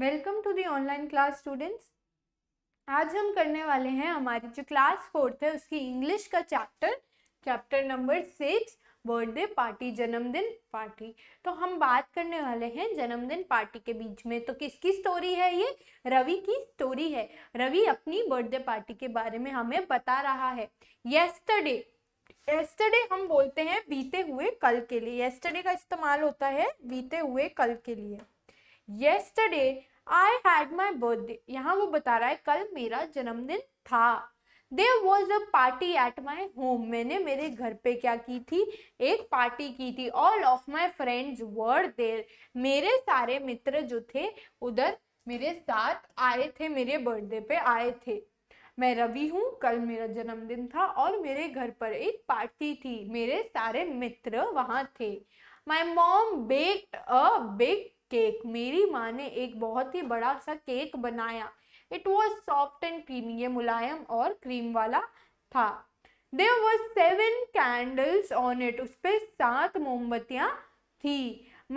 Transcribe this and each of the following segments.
Welcome to the online class students आज हम करने वाले हैं हमारी जो क्लास फोर्थ है उसकी इंग्लिश का chapter chapter number six birthday party जन्मदिन पार्टी तो हम बात करने वाले हैं जन्मदिन पार्टी के बीच में तो किसकी स्टोरी है ये रवि की स्टोरी है रवि अपनी बर्थडे पार्टी के बारे में हमें बता रहा है येस्टरडे येस्टरडे हम बोलते हैं बीते हुए कल के लिए येस्टरडे का इस्तेमाल होता है बीते हुए कल के लिए yesterday I had my birthday यहाँ वो बता रहा है कल मेरा जन्मदिन था there was a party at my home मैंने मेरे घर पे क्या की थी एक पार्टी की थी all of my friends were there मेरे सारे मित्र जो थे उधर मेरे साथ आए थे मेरे बर्थडे पे आए थे मैं रवि हूँ कल मेरा जन्मदिन था और मेरे घर पर एक पार्टी थी मेरे सारे मित्र वहाँ थे my mom baked a big cake मेरी माँ ने एक बहुत ही बड़ा सा केक बनाया it was soft and creamy ये मुलायम और क्रीम वाला था there was seven candles on it उस पर सात मोमबत्तियाँ थी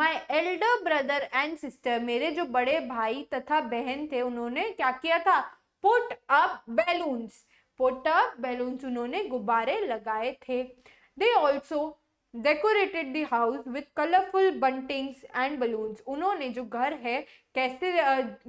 my elder brother and sister मेरे जो बड़े भाई तथा बहन थे उन्होंने क्या किया था put up balloons put up balloons उन्होंने गुब्बारे लगाए थे they also decorated the house with colourful buntings and balloons उन्होंने जो घर है कैसे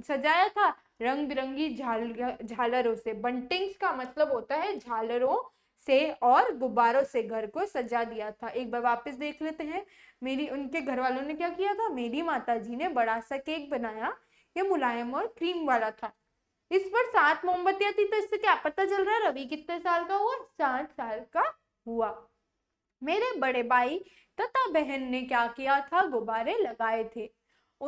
सजाया था रंग बिरंगी झाल झालरों से बंटिंग्स का मतलब होता है झालरों से और गुब्बारों से घर को सजा दिया था एक बार वापस देख लेते हैं मेरी उनके घर वालों ने क्या किया था मेरी माता जी ने बड़ा सा केक बनाया ये मुलायम और क्रीम वाला था इस पर सात मोमबत्तियां थी तो इससे क्या पता चल रहा है रवि कितने साल का हुआ सात साल का हुआ मेरे बड़े भाई तथा बहन ने क्या किया था गुब्बारे लगाए थे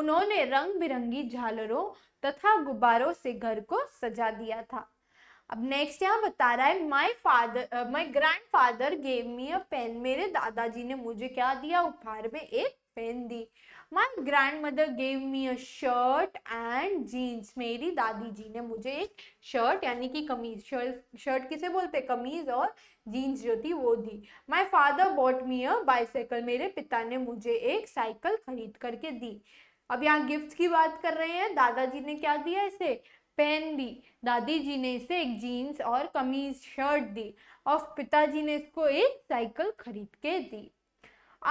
उन्होंने रंग बिरंगी झालरों तथा गुब्बारों से घर को सजा दिया था अब नेक्स्ट यहाँ बता रहा है my father my grandfather gave me a pen मेरे दादाजी ने मुझे क्या दिया उपहार में एक पहन दी my grandmother gave me a shirt and jeans मेरी दादी जी ने मुझे एक शर्ट यानी कि कमीज शर्ट शर्ट किसे बोलते कमीज और जीन्स जो थी वो दी my father bought me a bicycle मेरे पिता ने मुझे एक साइकिल खरीद करके दी अब यहाँ गिफ्ट की बात कर रहे हैं दादाजी ने क्या दिया इसे पेन दी दादी जी ने इसे एक जीन्स और कमीज शर्ट दी और पिताजी ने इसको एक साइकिल खरीद के दी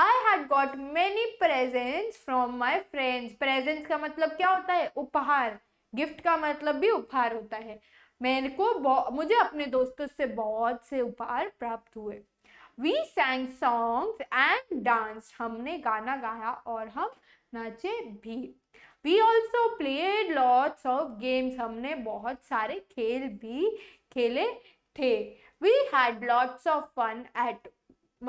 I had got many presents from my friends presents का मतलब क्या होता है उपहार गिफ्ट का मतलब भी उपहार होता है मेरे को मुझे अपने दोस्तों से बहुत से उपहार प्राप्त हुए we sang songs and dance हमने गाना गाया और हम नाचे भी we also played lots of games हमने बहुत सारे खेल भी खेले थे we had lots of fun at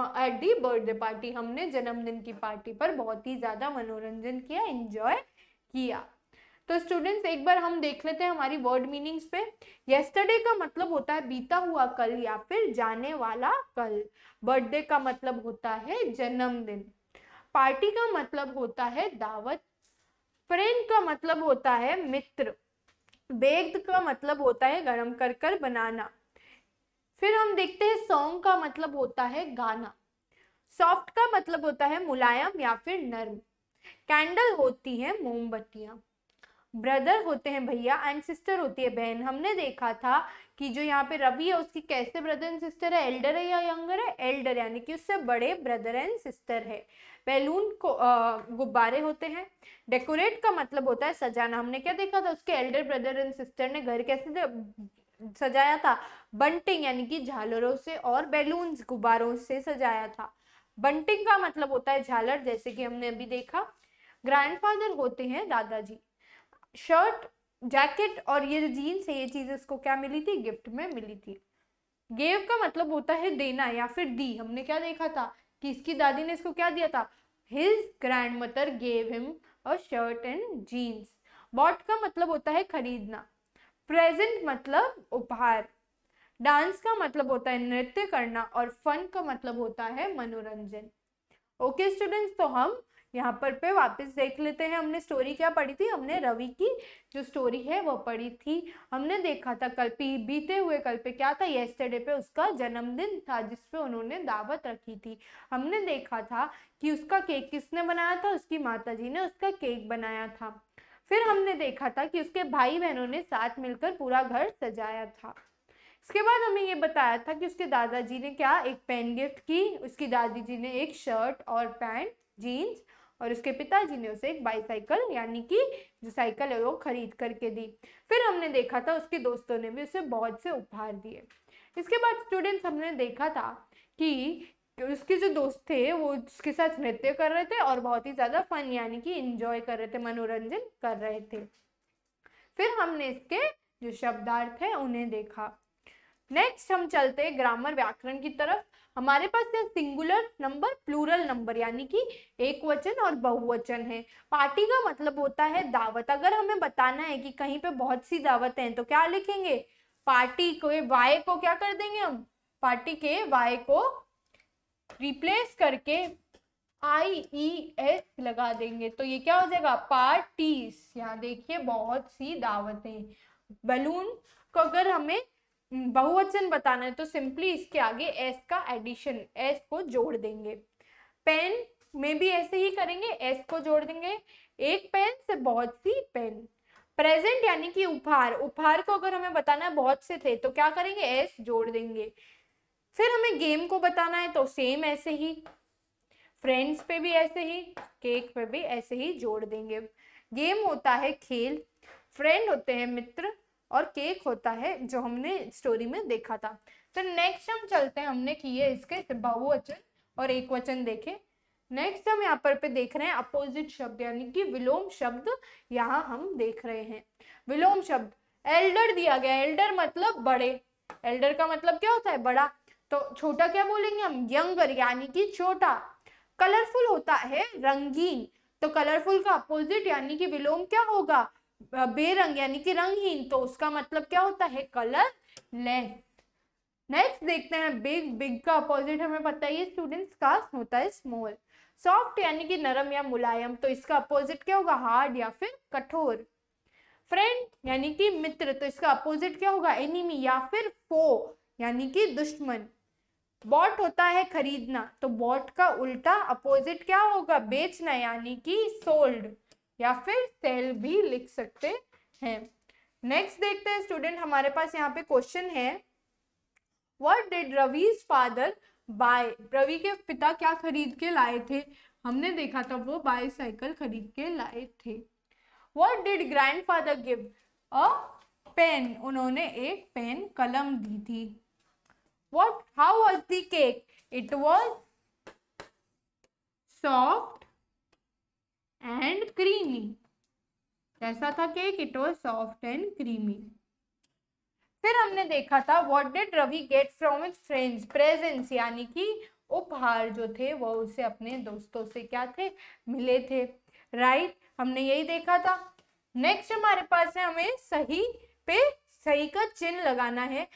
at the birthday party हमने जन्मदिन की पार्टी पर बहुत ही ज़्यादा मनोरंजन किया इंजॉय किया तो स्टूडेंट्स एक बार हम देख लेते हैं हमारी वर्ड मीनिंग्स पे येस्टरडे का मतलब होता है बीता हुआ कल या फिर जाने वाला कल बर्थडे का मतलब होता है जन्मदिन पार्टी का मतलब होता है दावत फ्रेंड का मतलब होता है मित्र बेग्ड का मतलब होता है गरम कर कर बनाना फिर हम देखते हैं सॉन्ग का मतलब होता है गाना सॉफ्ट का मतलब होता है मुलायम या फिर नर्म कैंडल होती है मोमबत्तियां ब्रदर होते हैं भैया एंड सिस्टर होती है बहन हमने देखा था कि जो यहाँ पे रवि है उसकी कैसे ब्रदर एंड सिस्टर है एल्डर है या यंगर है एल्डर यानी कि उससे बड़े ब्रदर एंड सिस्टर है बैलून को गुब्बारे होते हैं डेकोरेट का मतलब होता है सजाना हमने क्या देखा था उसके एल्डर ब्रदर एंड सिस्टर ने घर कैसे सजाया था बंटिंग यानी कि झालरों से और बैलून्स गुब्बारों से सजाया था बंटिंग का मतलब होता है झालर जैसे कि हमने अभी देखा ग्रैंडफादर होते हैं दादाजी शर्ट जैकेट और ये जीन्स है ये चीज इसको क्या मिली थी गिफ्ट में मिली थी गेव का मतलब होता है देना या फिर दी हमने क्या देखा था कि इसकी दादी ने इसको क्या दिया था his grandmother gave him a shirt and jeans bought का मतलब होता है खरीदना प्रेजेंट मतलब उपहार डांस का मतलब होता है नृत्य करना और फन का मतलब होता है मनोरंजन ओके स्टूडेंट्स तो हम यहाँ पर पे वापस देख लेते हैं हमने स्टोरी क्या पढ़ी थी हमने रवि की जो स्टोरी है वो पढ़ी थी हमने देखा था कल पे बीते हुए कल पे क्या था येस्टरडे पे उसका जन्मदिन था जिस पे उन्होंने दावत रखी थी हमने देखा था कि उसका केक किसने बनाया था उसकी माताजी ने उसका केक बनाया था फिर हमने देखा था कि उसके भाई बहनों ने साथ मिलकर पूरा घर सजाया था इसके बाद हमें ये बताया था कि उसके दादाजी ने क्या एक पेन गिफ्ट की उसकी दादी जी ने एक शर्ट और पैंट जीन्स और उसके पिताजी ने उसे एक बाईसाइकिल यानी कि जो साइकिल है वो खरीद करके दी फिर हमने देखा था उसके दोस्तों ने भी उसे बहुत से उपहार दिए इसके बाद स्टूडेंट्स हमने देखा था कि उसके जो दोस्त थे वो उसके साथ नृत्य कर रहे थे और बहुत ही ज़्यादा फन यानी कि इंजॉय कर रहे थे मनोरंजन कर रहे थे फिर हमने इसके जो शब्दार्थ है उन्हें देखा नेक्स्ट हम चलते हैं ग्रामर व्याकरण की तरफ हमारे पास यहाँ सिंगुलर नंबर प्लूरल नंबर यानी कि एक वचन और बहुवचन है पार्टी का मतलब होता है दावत अगर हमें बताना है कि कहीं पे बहुत सी दावत हैं तो क्या लिखेंगे पार्टी को वाय को क्या कर देंगे हम पार्टी के वाय को रिप्लेस करके आई ई एस लगा देंगे तो ये क्या हो जाएगा पार्टीज यहाँ देखिए बहुत सी दावतें बलून को अगर हमें हम्म, बहुवचन बताना है तो सिंपली इसके आगे एस का एडिशन एस को जोड़ देंगे पेन में भी ऐसे ही करेंगे एस को जोड़ देंगे एक पेन से बहुत सी पेन प्रेजेंट यानी कि उपहार उपहार को अगर हमें बताना है बहुत से थे तो क्या करेंगे एस जोड़ देंगे फिर हमें गेम को बताना है तो सेम ऐसे ही फ्रेंड्स पे भी ऐसे ही केक पे भी ऐसे ही जोड़ देंगे गेम होता है खेल फ्रेंड होते हैं मित्र और केक होता है जो हमने स्टोरी में देखा था फिर तो नेक्स्ट हम चलते हैं हमने किए इसके बहुवचन और एक वचन देखे नेक्स्ट हम यहाँ पर पे देख रहे हैं अपोजिट शब्द यानी कि विलोम शब्द यहाँ हम देख रहे हैं विलोम शब्द एल्डर दिया गया एल्डर मतलब बड़े एल्डर का मतलब क्या होता है बड़ा तो छोटा क्या बोलेंगे हम यंगर यानी कि छोटा कलरफुल होता है रंगीन तो कलरफुल का अपोजिट यानी कि विलोम क्या होगा बेरंग यानी कि रंगहीन तो उसका मतलब क्या होता है कलर लेस नेक्स्ट देखते हैं बिग बिग का अपोजिट हमें पता है स्टूडेंट्स का होता है स्मॉल सॉफ्ट यानी कि नरम या मुलायम तो इसका अपोजिट क्या होगा हार्ड या फिर कठोर फ्रेंड यानी कि मित्र तो इसका अपोजिट क्या होगा एनिमी या फिर फो यानी कि दुश्मन बॉट होता है खरीदना तो बॉट का उल्टा अपोजिट क्या होगा बेचना यानी कि सोल्ड या फिर सेल भी लिख सकते हैं नेक्स्ट देखते हैं स्टूडेंट हमारे पास यहाँ पे क्वेश्चन है what did Ravi's father buy Ravi के पिता क्या खरीद के लाए थे हमने देखा था वो बाईसाइकिल खरीद के लाए थे what did grandfather give a pen उन्होंने एक पेन कलम दी थी what how was the cake it was soft and creamy kaisa tha cake it was soft and creamy फिर हमने देखा था what did Ravi get from it friends presents यानी कि उपहार जो थे वो उसे अपने दोस्तों से क्या थे मिले थे राइट right? हमने यही देखा था नेक्स्ट हमारे पास है हमें सही पे सही का चिन्ह लगाना है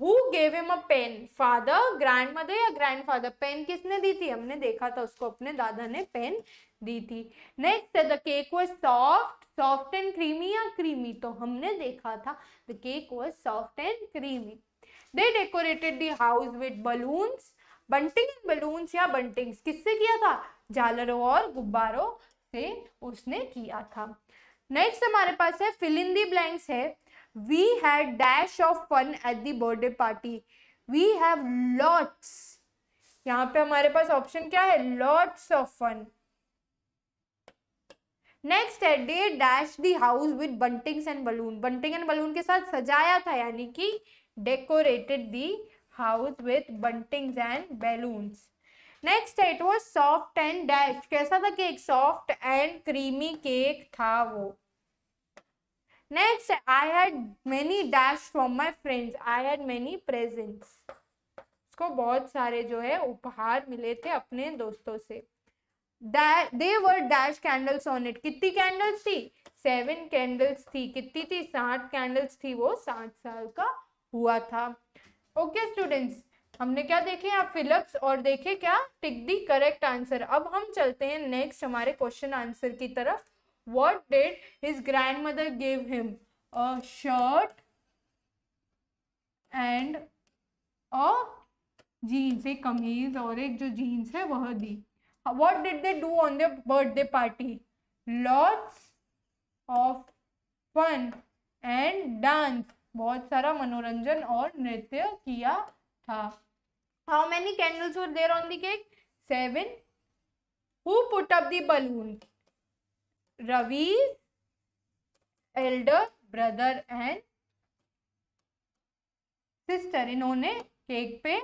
who gave him a pen father grandmother या ग्रैंडफादर पेन किसने दी थी हमने देखा था उसको अपने दादा ने पेन दी थी next the cake was soft soft and creamy या क्रीमी तो हमने देखा था the cake was soft and creamy they decorated the house with balloons bunting balloons या बंटिंग्स किससे किया था झालरों और गुब्बारों से उसने किया था नेक्स्ट हमारे पास है फिलिंदी ब्लैंक्स है we had dash of fun at the birthday party we have lots यहाँ पे हमारे पास ऑप्शन क्या है लॉट्स ऑफ फन नेक्स्ट है they dash the house with buntings and balloon bunting and balloon के साथ सजाया था यानी कि decorated the house with buntings and balloons next है it was soft and dash कैसा था cake soft and creamy cake था वो next I had many dash from my friends I had many presents इसको बहुत सारे जो है उपहार मिले थे अपने दोस्तों से there were dash candles on it कितनी कैंडल्स थी सेवन कैंडल्स थी कितनी थी सात कैंडल्स थी वो सात साल का हुआ था ओके okay, स्टूडेंट्स हमने क्या देखे आप फिलिप्स और देखे क्या टिक दी करेक्ट आंसर अब हम चलते हैं नेक्स्ट हमारे क्वेश्चन आंसर की तरफ What did his grandmother give him? A shirt and a jeans एक कमीज और एक जो जीन्स है वह दी what did they do on the birthday party lots of fun and dance बहुत सारा मनोरंजन और नृत्य किया था how many candles were there on the cake seven who put up the balloon Ravi elder brother and sister इन्होंने cake पे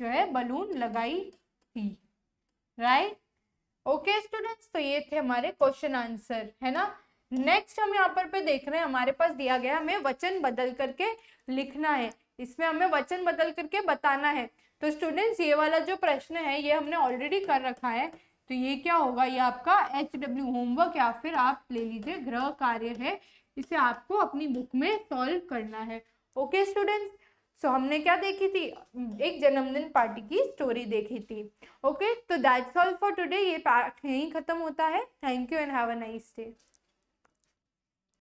जो है बलून लगाई थी राइट ओके स्टूडेंट्स तो ये थे हमारे क्वेश्चन आंसर है ना नेक्स्ट हम यहाँ पर पे देख रहे हैं हमारे पास दिया गया हमें वचन बदल करके लिखना है इसमें हमें वचन बदल करके बताना है तो स्टूडेंट्स ये वाला जो प्रश्न है ये हमने ऑलरेडी कर रखा है तो ये क्या होगा ये आपका एच डब्ल्यू होमवर्क या फिर आप ले लीजिए गृह कार्य है इसे आपको अपनी बुक में सॉल्व करना है ओके स्टूडेंट्स सो हमने क्या देखी थी एक जन्मदिन पार्टी की स्टोरी देखी थी ओके तो दैट्स ऑल फॉर टुडे ये पार्ट यहीं खत्म होता है thank you and have a nice day